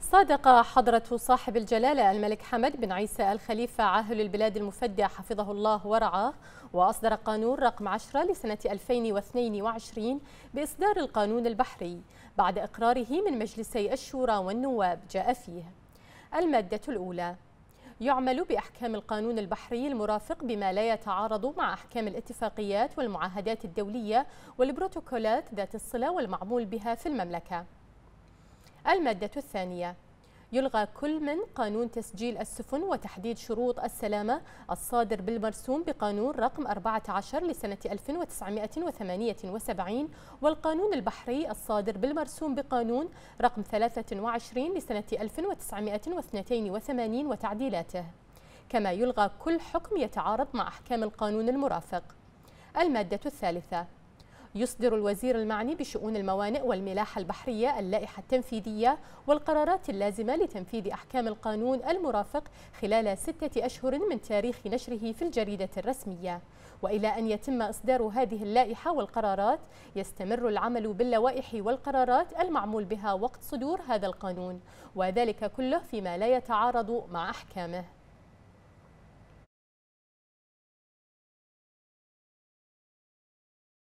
صادق حضرة صاحب الجلالة الملك حمد بن عيسى الخليفة عاهل البلاد المفدى حفظه الله ورعاه وأصدر قانون رقم 10 لسنة 2022 بإصدار القانون البحري بعد إقراره من مجلسي الشورى والنواب جاء فيه المادة الأولى يعمل بأحكام القانون البحري المرافق بما لا يتعارض مع أحكام الاتفاقيات والمعاهدات الدولية والبروتوكولات ذات الصلة والمعمول بها في المملكة المادة الثانية يلغى كل من قانون تسجيل السفن وتحديد شروط السلامة الصادر بالمرسوم بقانون رقم 14 لسنة 1978 والقانون البحري الصادر بالمرسوم بقانون رقم 23 لسنة 1982 وتعديلاته كما يلغى كل حكم يتعارض مع أحكام القانون المرافق المادة الثالثة يصدر الوزير المعني بشؤون الموانئ والملاحة البحرية اللائحة التنفيذية والقرارات اللازمة لتنفيذ أحكام القانون المرافق خلال ستة أشهر من تاريخ نشره في الجريدة الرسمية وإلى أن يتم إصدار هذه اللائحة والقرارات يستمر العمل باللوائح والقرارات المعمول بها وقت صدور هذا القانون وذلك كله فيما لا يتعارض مع أحكامه